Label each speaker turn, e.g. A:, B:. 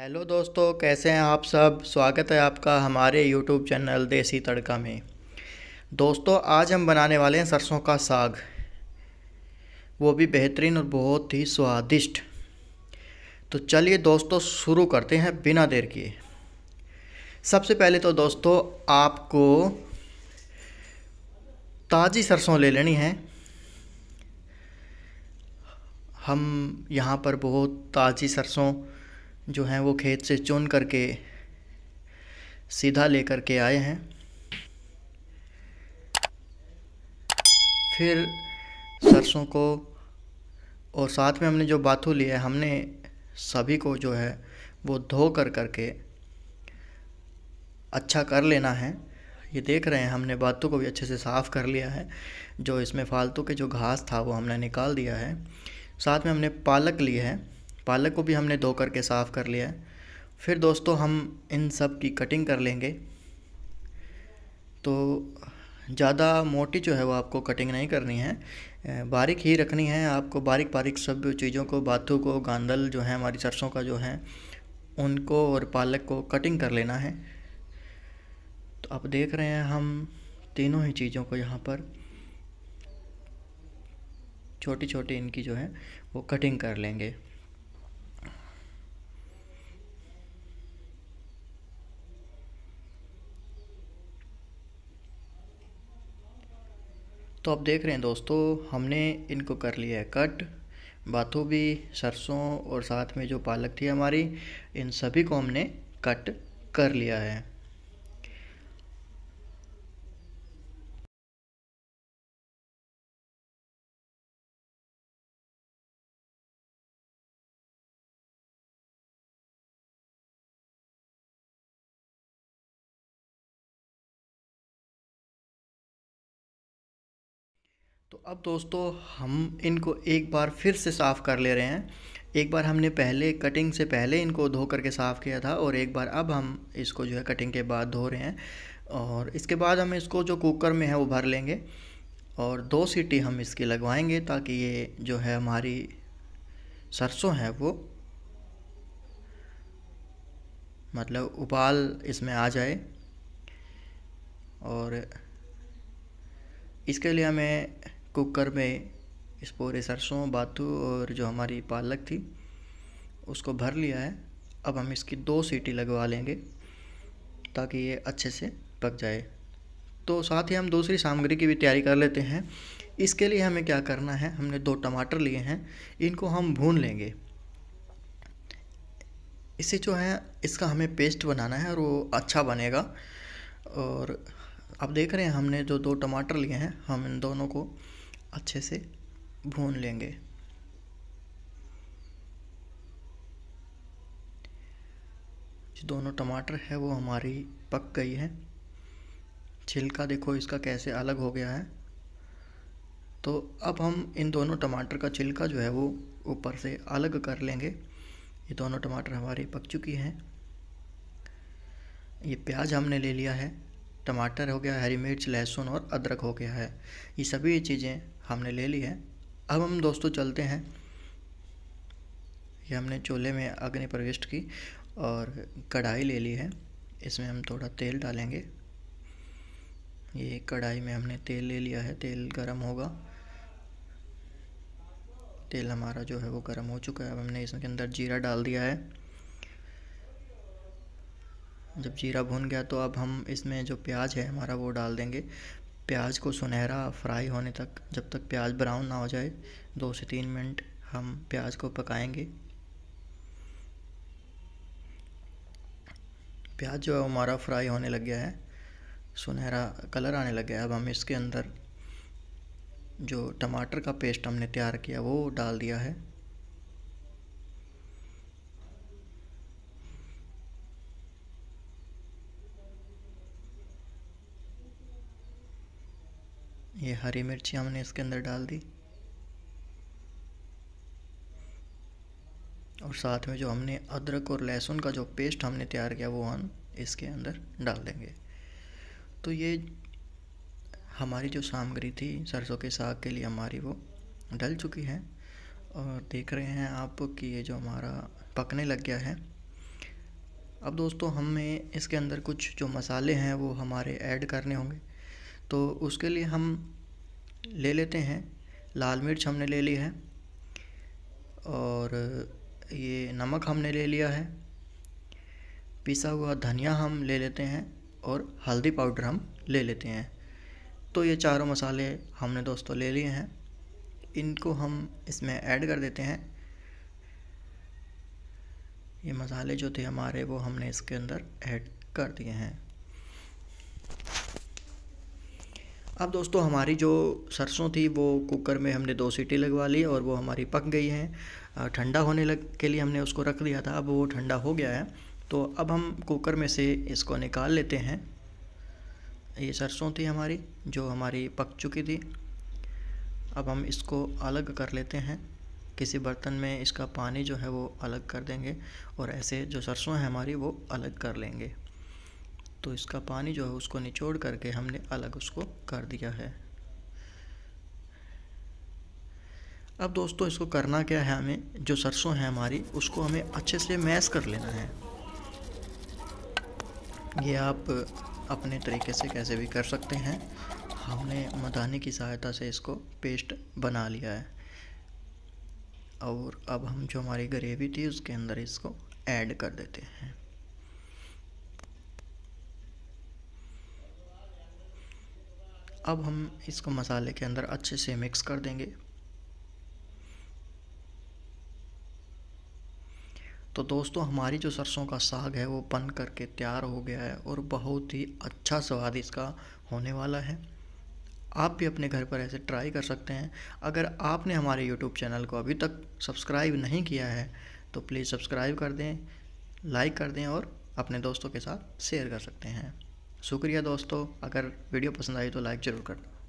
A: hello दोस्तों कैसे हैं आप सब स्वागत है आपका हमारे यूट्यूब चैनल देसी तड़का में दोस्तों आज हम बनाने वाले हैं सरसों का साग वो भी बेहतरीन और बहुत ही स्वादिष्ट तो चलिए दोस्तों शुरू करते हैं बिना देर किए सबसे पहले तो दोस्तों आपको ताज़ी सरसों ले लेनी है हम यहाँ पर बहुत ताज़ी सरसों जो हैं वो खेत से चुन करके सीधा लेकर के आए हैं फिर सरसों को और साथ में हमने जो बाथू लिया है हमने सभी को जो है वो धो कर करके अच्छा कर लेना है ये देख रहे हैं हमने बातों को भी अच्छे से साफ़ कर लिया है जो इसमें फालतू के जो घास था वो हमने निकाल दिया है साथ में हमने पालक ली है पालक को भी हमने धो करके साफ़ कर लिया है फिर दोस्तों हम इन सब की कटिंग कर लेंगे तो ज़्यादा मोटी जो है वो आपको कटिंग नहीं करनी है बारीक ही रखनी है आपको बारीक बारीक सब चीज़ों को बाथू को गांधल जो है हमारी सरसों का जो है उनको और पालक को कटिंग कर लेना है तो आप देख रहे हैं हम तीनों ही चीज़ों को यहाँ पर छोटी छोटी इनकी जो है वो कटिंग कर लेंगे तो आप देख रहे हैं दोस्तों हमने इनको कर लिया है कट भी सरसों और साथ में जो पालक थी हमारी इन सभी को हमने कट कर लिया है अब दोस्तों हम इनको एक बार फिर से साफ़ कर ले रहे हैं एक बार हमने पहले कटिंग से पहले इनको धो करके साफ़ किया था और एक बार अब हम इसको जो है कटिंग के बाद धो रहे हैं और इसके बाद हम इसको जो कुकर में है वो भर लेंगे और दो सीटी हम इसकी लगवाएंगे ताकि ये जो है हमारी सरसों है वो मतलब उबाल इसमें आ जाए और इसके लिए हमें कुकर में इस पूरे सरसों बातू और जो हमारी पालक थी उसको भर लिया है अब हम इसकी दो सीटी लगवा लेंगे ताकि ये अच्छे से पक जाए तो साथ ही हम दूसरी सामग्री की भी तैयारी कर लेते हैं इसके लिए हमें क्या करना है हमने दो टमाटर लिए हैं इनको हम भून लेंगे इसे जो है इसका हमें पेस्ट बनाना है और वो अच्छा बनेगा और आप देख रहे हैं हमने जो दो टमाटर लिए हैं हम इन दोनों को अच्छे से भून लेंगे जो दोनों टमाटर है वो हमारी पक गई है छिलका देखो इसका कैसे अलग हो गया है तो अब हम इन दोनों टमाटर का छिलका जो है वो ऊपर से अलग कर लेंगे ये दोनों टमाटर हमारे पक चुकी हैं ये प्याज हमने ले लिया है टमाटर हो गया हरी मिर्च लहसुन और अदरक हो गया है ये सभी चीज़ें हमने ले ली है अब हम दोस्तों चलते हैं ये हमने चूल्हे में अग्नि प्रविष्ट की और कढ़ाई ले ली है इसमें हम थोड़ा तेल डालेंगे ये कढ़ाई में हमने तेल ले लिया है तेल गरम होगा तेल हमारा जो है वो गरम हो चुका है अब हमने इसके अंदर जीरा डाल दिया है जब जीरा भुन गया तो अब हम इसमें जो प्याज है हमारा वो डाल देंगे प्याज को सुनहरा फ्राई होने तक जब तक प्याज ब्राउन ना हो जाए दो से तीन मिनट हम प्याज को पकाएंगे प्याज जो है हमारा फ्राई होने लग गया है सुनहरा कलर आने लग गया है अब हम इसके अंदर जो टमाटर का पेस्ट हमने तैयार किया वो डाल दिया है ये हरी मिर्ची हमने इसके अंदर डाल दी और साथ में जो हमने अदरक और लहसुन का जो पेस्ट हमने तैयार किया वो हम इसके अंदर डाल देंगे तो ये हमारी जो सामग्री थी सरसों के साग के लिए हमारी वो डल चुकी है और देख रहे हैं आप कि ये जो हमारा पकने लग गया है अब दोस्तों हमें इसके अंदर कुछ जो मसाले हैं वो हमारे ऐड करने होंगे तो उसके लिए हम ले लेते हैं लाल मिर्च हमने ले ली है और ये नमक हमने ले लिया है पिसा हुआ धनिया हम ले लेते हैं और हल्दी पाउडर हम ले लेते हैं तो ये चारों मसाले हमने दोस्तों ले लिए हैं इनको हम इसमें ऐड कर देते हैं ये मसाले जो थे हमारे वो हमने इसके अंदर ऐड कर दिए हैं अब दोस्तों हमारी जो सरसों थी वो कुकर में हमने दो सीटी लगवा ली और वो हमारी पक गई है ठंडा होने लग के लिए हमने उसको रख दिया था अब वो ठंडा हो गया है तो अब हम कुकर में से इसको निकाल लेते हैं ये सरसों थी हमारी जो हमारी पक चुकी थी अब हम इसको अलग कर लेते हैं किसी बर्तन में इसका पानी जो है वो अलग कर देंगे और ऐसे जो सरसों हैं हमारी वो अलग कर लेंगे तो इसका पानी जो है उसको निचोड़ करके हमने अलग उसको कर दिया है अब दोस्तों इसको करना क्या है हमें जो सरसों है हमारी उसको हमें अच्छे से मैश कर लेना है ये आप अपने तरीके से कैसे भी कर सकते हैं हमने मदाने की सहायता से इसको पेस्ट बना लिया है और अब हम जो हमारी ग्रेवी थी उसके अंदर इसको ऐड कर देते हैं अब हम इसको मसाले के अंदर अच्छे से मिक्स कर देंगे तो दोस्तों हमारी जो सरसों का साग है वो बन करके तैयार हो गया है और बहुत ही अच्छा स्वाद इसका होने वाला है आप भी अपने घर पर ऐसे ट्राई कर सकते हैं अगर आपने हमारे यूट्यूब चैनल को अभी तक सब्सक्राइब नहीं किया है तो प्लीज़ सब्सक्राइब कर दें लाइक कर दें और अपने दोस्तों के साथ शेयर कर सकते हैं शुक्रिया दोस्तों अगर वीडियो पसंद आई तो लाइक ज़रूर करना